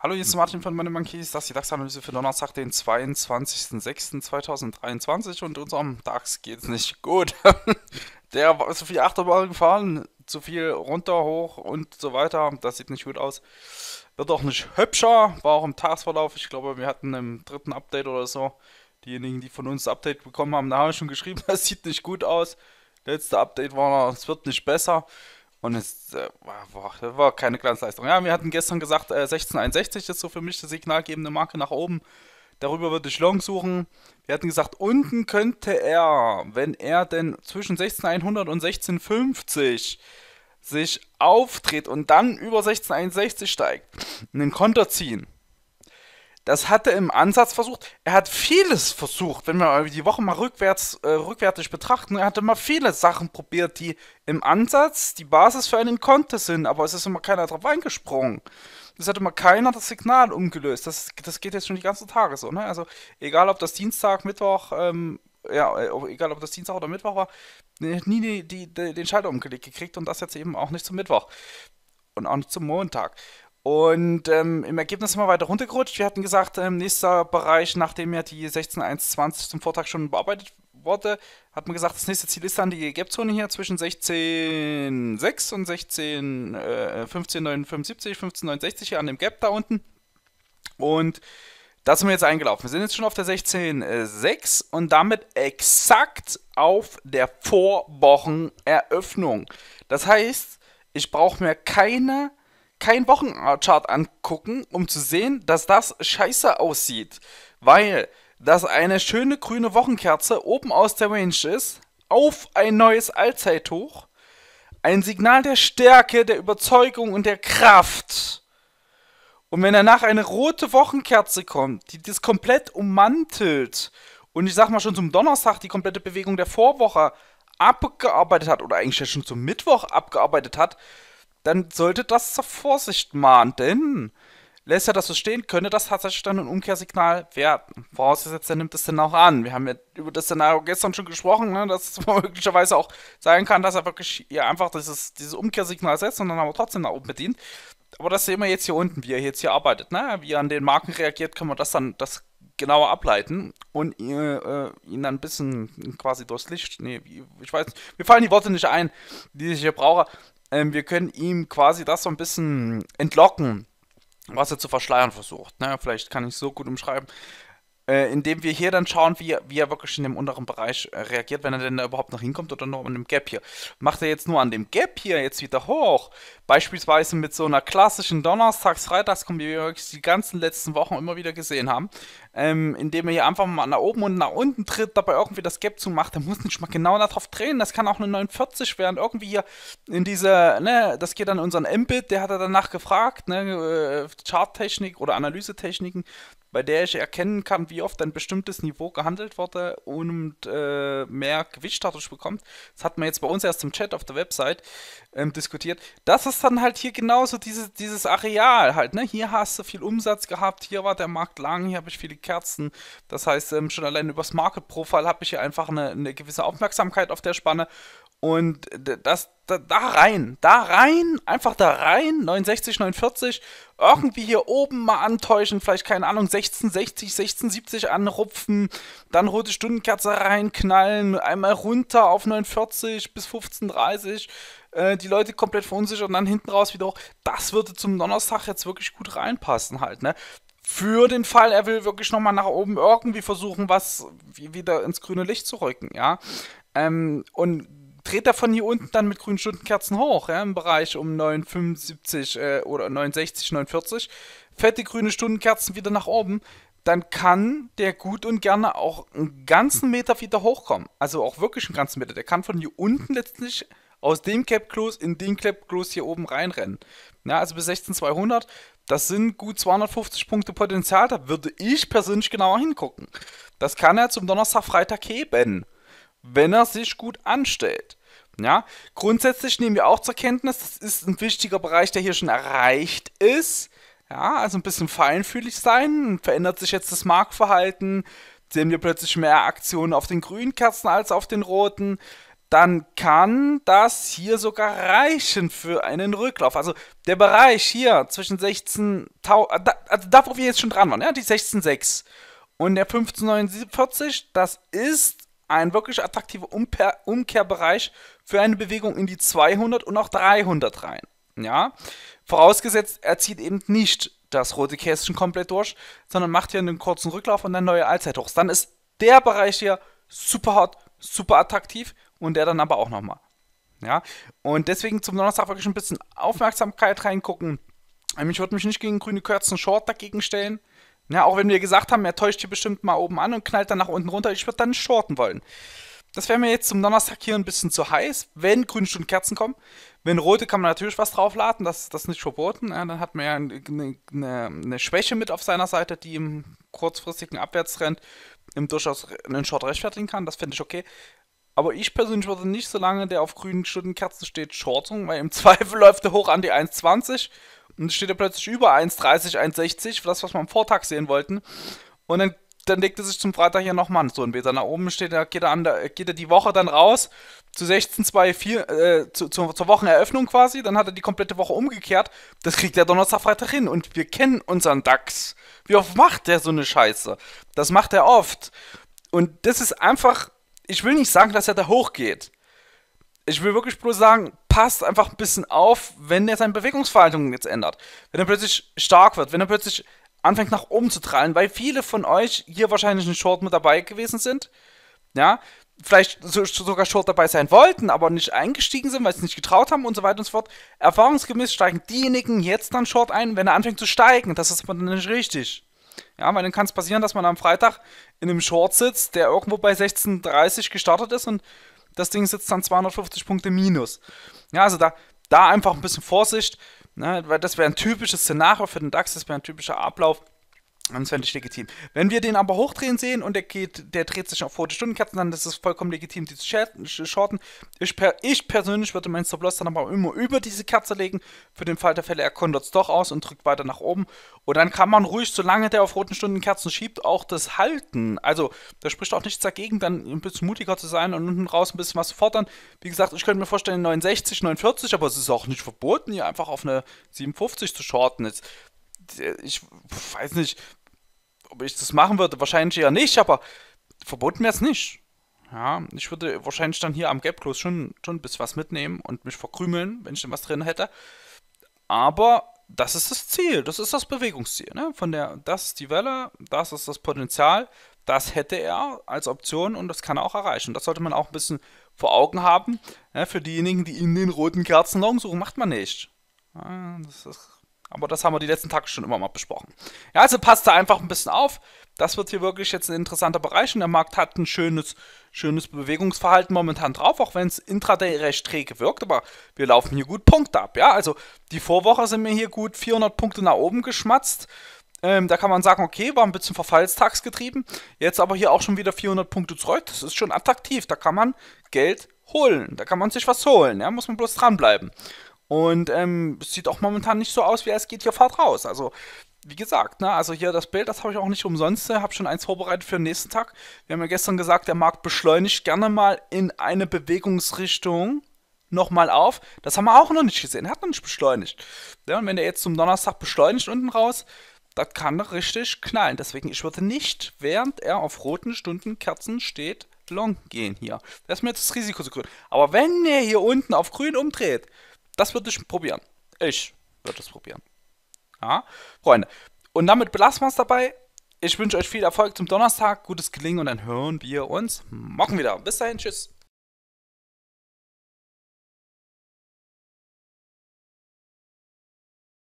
Hallo, hier ist Martin von Money Monkeys. Das ist die DAX-Analyse für Donnerstag, den 22.06.2023. Und unserem DAX geht es nicht gut. Der war zu viel Achterbahn gefahren, zu viel runter, hoch und so weiter. Das sieht nicht gut aus. Wird auch nicht hübscher. War auch im Tagesverlauf. Ich glaube, wir hatten im dritten Update oder so. Diejenigen, die von uns das Update bekommen haben, da habe ich schon geschrieben, das sieht nicht gut aus letzte Update war, noch, es wird nicht besser. Und es äh, war, war, keine Glanzleistung. Ja, wir hatten gestern gesagt, äh, 1661 ist so für mich die signalgebende Marke nach oben. Darüber würde ich Long suchen. Wir hatten gesagt, unten könnte er, wenn er denn zwischen 16100 und 1650 sich auftritt und dann über 1661 steigt, einen Konter ziehen. Das hat er im Ansatz versucht. Er hat vieles versucht, wenn wir die Woche mal rückwärts, äh, rückwärtig betrachten. Er hat immer viele Sachen probiert, die im Ansatz die Basis für einen Konter sind, aber es ist immer keiner drauf eingesprungen. Es hat immer keiner das Signal umgelöst. Das, das geht jetzt schon die ganzen Tage so. Ne? Also egal, ob das Dienstag, Mittwoch, ähm, ja, egal ob das Dienstag oder Mittwoch war, nie die, die, die, den Schalter umgelegt gekriegt und das jetzt eben auch nicht zum Mittwoch und auch nicht zum Montag. Und ähm, im Ergebnis sind wir weiter runtergerutscht. Wir hatten gesagt, im ähm, nächsten Bereich, nachdem ja die 16.1.20 zum Vortag schon bearbeitet wurde, hat man gesagt, das nächste Ziel ist dann die Gap-Zone hier zwischen 16.6 und 16, äh, 15.975, 15.960 hier an dem Gap da unten. Und da sind wir jetzt eingelaufen. Wir sind jetzt schon auf der 16.6 und damit exakt auf der Vorwocheneröffnung. Das heißt, ich brauche mir keine kein Wochenchart angucken, um zu sehen, dass das scheiße aussieht. Weil das eine schöne grüne Wochenkerze oben aus der Range ist, auf ein neues Allzeithoch, ein Signal der Stärke, der Überzeugung und der Kraft. Und wenn danach eine rote Wochenkerze kommt, die das komplett ummantelt und ich sag mal schon zum Donnerstag die komplette Bewegung der Vorwoche abgearbeitet hat oder eigentlich schon zum Mittwoch abgearbeitet hat, dann sollte das zur Vorsicht mahnen, denn lässt er das so stehen, könnte das tatsächlich dann ein Umkehrsignal werden. Vorausgesetzt, er nimmt es dann auch an. Wir haben ja über das Szenario gestern schon gesprochen, ne, dass es möglicherweise auch sein kann, dass er wirklich ja, einfach dieses, dieses Umkehrsignal setzt und dann aber trotzdem nach oben bedient. Aber das sehen wir jetzt hier unten, wie er jetzt hier arbeitet. Ne? Wie er an den Marken reagiert, können wir das dann das genauer ableiten und äh, äh ihn dann ein bisschen quasi durchs Licht. Nee, ich weiß Mir fallen die Worte nicht ein, die ich hier brauche ähm, wir können ihm quasi das so ein bisschen entlocken, was er zu verschleiern versucht. Ne? Vielleicht kann ich es so gut umschreiben. Äh, indem wir hier dann schauen, wie, wie er wirklich in dem unteren Bereich äh, reagiert, wenn er denn da überhaupt noch hinkommt oder nur an dem Gap hier. Macht er jetzt nur an dem Gap hier jetzt wieder hoch, beispielsweise mit so einer klassischen Donnerstags-Freitags-Kombi, wie wir wirklich die ganzen letzten Wochen immer wieder gesehen haben, ähm, indem er hier einfach mal nach oben und nach unten tritt, dabei irgendwie das Gap zu macht. Er muss nicht mal genau darauf drehen. Das kann auch eine 49 werden. Irgendwie hier in diese, ne, das geht an unseren Embed, der hat er danach gefragt, ne, äh, Charttechnik oder Analysetechniken, bei der ich erkennen kann, wie oft ein bestimmtes Niveau gehandelt wurde und äh, mehr Gewicht dadurch bekommt. Das hat man jetzt bei uns erst im Chat auf der Website ähm, diskutiert. Das ist dann halt hier genauso dieses, dieses Areal halt, ne? Hier hast du viel Umsatz gehabt, hier war der Markt lang, hier habe ich viele Kerzen. Das heißt, ähm, schon allein übers Market Profile habe ich hier einfach eine, eine, gewisse Aufmerksamkeit auf der Spanne. Und das, da, da, rein, da rein, einfach da rein, 69, 49, irgendwie hier oben mal antäuschen, vielleicht, keine Ahnung, 16, 60, 16, 70 anrupfen, dann rote Stundenkerze reinknallen, einmal runter auf 49 bis 1530, 30, äh, die Leute komplett verunsichert und dann hinten raus wieder hoch. Das würde zum Donnerstag jetzt wirklich gut reinpassen halt, ne? für den Fall, er will wirklich nochmal nach oben irgendwie versuchen, was wieder ins grüne Licht zu rücken, ja. Ähm, und dreht er von hier unten dann mit grünen Stundenkerzen hoch, ja, im Bereich um 975 äh, oder 69, 49, fette grüne Stundenkerzen wieder nach oben, dann kann der gut und gerne auch einen ganzen Meter wieder hochkommen. Also auch wirklich einen ganzen Meter. Der kann von hier unten letztlich aus dem Cap Close in den Cap Close hier oben reinrennen. Ja, also bis 16200 das sind gut 250 Punkte Potenzial, da würde ich persönlich genauer hingucken. Das kann er zum Donnerstag, Freitag heben, wenn er sich gut anstellt. Ja, grundsätzlich nehmen wir auch zur Kenntnis, das ist ein wichtiger Bereich, der hier schon erreicht ist. Ja, also ein bisschen feinfühlig sein, verändert sich jetzt das Marktverhalten, sehen wir plötzlich mehr Aktionen auf den grünen Kerzen als auf den roten dann kann das hier sogar reichen für einen Rücklauf. Also der Bereich hier zwischen 16.000, äh, also da wo wir jetzt schon dran waren, ja, die 16,6 und der 1549, das ist ein wirklich attraktiver Umkehr Umkehrbereich für eine Bewegung in die 200 und auch 300 rein. Ja, vorausgesetzt, er zieht eben nicht das rote Kästchen komplett durch, sondern macht hier einen kurzen Rücklauf und dann neue Allzeithochs. Dann ist der Bereich hier super hot, super attraktiv und der dann aber auch nochmal. Ja, und deswegen zum Donnerstag wirklich ein bisschen Aufmerksamkeit reingucken. Ähm, ich würde mich nicht gegen grüne Kürzen Short dagegen stellen. Ja, auch wenn wir gesagt haben, er täuscht hier bestimmt mal oben an und knallt dann nach unten runter. Ich würde dann shorten wollen. Das wäre mir jetzt zum Donnerstag hier ein bisschen zu heiß, wenn grüne Stunden Kerzen kommen. Wenn rote kann man natürlich was draufladen, das, das ist nicht verboten. Ja, dann hat man ja eine, eine, eine Schwäche mit auf seiner Seite, die im kurzfristigen Abwärtstrend im durchaus einen Short rechtfertigen kann. Das finde ich okay. Aber ich persönlich würde nicht so lange, der auf grünen Stundenkerzen steht, shorten, weil im Zweifel läuft er hoch an die 1,20 und steht er plötzlich über 1,30, 1,60, das, was wir am Vortag sehen wollten. Und dann, dann legt er sich zum Freitag ja nochmal so ein Beta nach oben, steht er, geht, er an der, geht er die Woche dann raus zu 16,24, äh, zu, zu, zur Wocheneröffnung quasi, dann hat er die komplette Woche umgekehrt. Das kriegt er Donnerstag, Freitag hin und wir kennen unseren DAX. Wie oft macht der so eine Scheiße? Das macht er oft. Und das ist einfach ich will nicht sagen, dass er da hochgeht. Ich will wirklich bloß sagen, passt einfach ein bisschen auf, wenn er seine Bewegungsverhaltung jetzt ändert. Wenn er plötzlich stark wird, wenn er plötzlich anfängt nach oben zu trallen, weil viele von euch hier wahrscheinlich in Short mit dabei gewesen sind. Ja, vielleicht sogar Short dabei sein wollten, aber nicht eingestiegen sind, weil sie es nicht getraut haben und so weiter und so fort. Erfahrungsgemäß steigen diejenigen jetzt dann Short ein, wenn er anfängt zu steigen. Das ist aber dann nicht richtig. Ja, weil dann kann es passieren, dass man am Freitag in einem Short sitzt, der irgendwo bei 16,30 gestartet ist und das Ding sitzt dann 250 Punkte minus. Ja, also da, da einfach ein bisschen Vorsicht, ne, weil das wäre ein typisches Szenario für den DAX, das wäre ein typischer Ablauf. Das fände ich legitim. Wenn wir den aber hochdrehen sehen und der geht, der dreht sich auf rote Stundenkerzen, dann ist es vollkommen legitim, die zu shorten. Ich, per, ich persönlich würde meinen Stop-Loss dann aber immer über diese Kerze legen, für den Fall der Fälle, er kontert es doch aus und drückt weiter nach oben. Und dann kann man ruhig, solange der auf roten Stundenkerzen schiebt, auch das halten. Also, da spricht auch nichts dagegen, dann ein bisschen mutiger zu sein und unten raus ein bisschen was zu fordern. Wie gesagt, ich könnte mir vorstellen, 69, 49, aber es ist auch nicht verboten, hier einfach auf eine 57 zu shorten. Jetzt ich weiß nicht, ob ich das machen würde, wahrscheinlich eher nicht, aber verboten wäre es nicht. Ja, ich würde wahrscheinlich dann hier am Gap Close schon, schon ein bisschen was mitnehmen und mich verkrümeln, wenn ich denn was drin hätte. Aber das ist das Ziel, das ist das Bewegungsziel. Ne? Von der, das ist die Welle, das ist das Potenzial, das hätte er als Option und das kann er auch erreichen. Das sollte man auch ein bisschen vor Augen haben. Ne? Für diejenigen, die in den roten Kerzen Long suchen, macht man nicht. Ja, das ist aber das haben wir die letzten Tage schon immer mal besprochen. Ja, also passt da einfach ein bisschen auf. Das wird hier wirklich jetzt ein interessanter Bereich und der Markt hat ein schönes, schönes Bewegungsverhalten momentan drauf, auch wenn es intraday recht träge wirkt, aber wir laufen hier gut Punkte ab. Ja, also die Vorwoche sind mir hier gut 400 Punkte nach oben geschmatzt. Ähm, da kann man sagen, okay, war ein bisschen verfallstagsgetrieben. Jetzt aber hier auch schon wieder 400 Punkte zurück. Das ist schon attraktiv. Da kann man Geld holen. Da kann man sich was holen. Ja, muss man bloß dranbleiben. Und ähm, sieht auch momentan nicht so aus, wie es geht hier fahrt raus. Also, wie gesagt, ne, also hier das Bild, das habe ich auch nicht umsonst, äh, habe schon eins vorbereitet für den nächsten Tag. Wir haben ja gestern gesagt, der Markt beschleunigt gerne mal in eine Bewegungsrichtung nochmal auf. Das haben wir auch noch nicht gesehen, Er hat noch nicht beschleunigt. Ja, und wenn der jetzt zum Donnerstag beschleunigt unten raus, das kann doch richtig knallen. Deswegen, ich würde nicht, während er auf roten Stundenkerzen steht, long gehen hier. Das ist mir jetzt das Risiko zu grün. Aber wenn er hier unten auf grün umdreht, das würde ich probieren. Ich würde es probieren. Ja, Freunde. Und damit belassen wir es dabei. Ich wünsche euch viel Erfolg zum Donnerstag, gutes Gelingen und dann hören wir uns morgen wieder. Bis dahin, tschüss.